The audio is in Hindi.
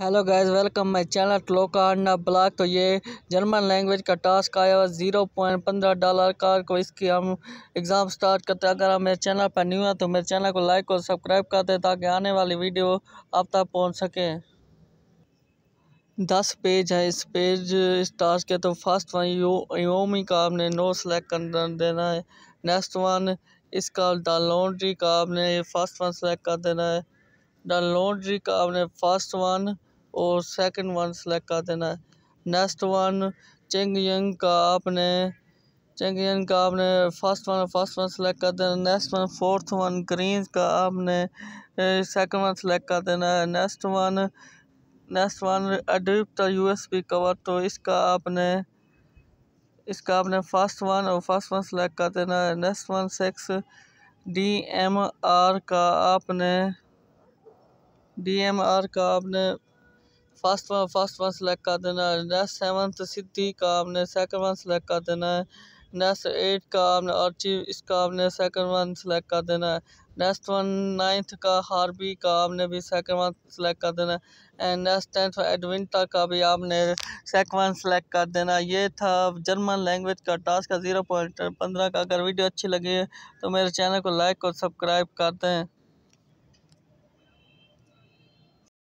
hello guys welcome my channel क्लोक आंडा ब्लॉक तो ये जर्मन लैंग्वेज का टास्क आया हुआ ज़ीरो पॉइंट पंद्रह डॉलर का को इसकी हम एग्ज़ाम स्टार्ट करते हैं अगर आप मेरे चैनल पर न्यू है तो मेरे चैनल को लाइक और सब्सक्राइब कर दें ताकि आने वाली वीडियो आप तक पहुंच सके दस पेज है इस पेज इस टास्क के तो फर्स्ट वन यो योमी का आपने नो सेलेक्ट कर देना है नेक्स्ट वन इसका द लॉन्ड्री का आपने फर्स्ट वन सेलेक्ट कर देना है द लॉन्ड्री का आपने फर्स्ट वन और सेकंड वन सेलेक्ट कर देना है नेक्स्ट वन चिंग यंग का आपने चिंग यंग का आपने first one first one select कर देना next one fourth one green का आपने सेकंड वन सेलेक्ट कर देना है नेक्स्ट वन नेक्स्ट वन एस यूएसबी कवर तो इसका आपने इसका आपने फर्स्ट वन और फर्स्ट वन सेलेक्ट कर देना है next one six D M R का आपने डी एम आर का आपने first one first one select कर देना है नेक्स्ट सेवन्थ सिद्धि का आपने सेकंड वन सेलेक्ट कर देना है नेक्स्ट एट का आपने अर्ची इसका आपने सेकंड वन सेलेक्ट कर देना है नेक्स्ट वन नाइन्थ का हार्बी का आपने भी सेकंड वन सेलेक्ट कर देना है एंड नेक्स्ट टेंथ एडविंटा का भी आपने सेकंड वन सेलेक्ट कर देना ये था जर्मन लैंग्वेज का टास्क का ज़ीरो पॉइंट पंद्रह का अगर वीडियो अच्छी लगी है तो मेरे चैनल को लाइक और सब्सक्राइब करते हैं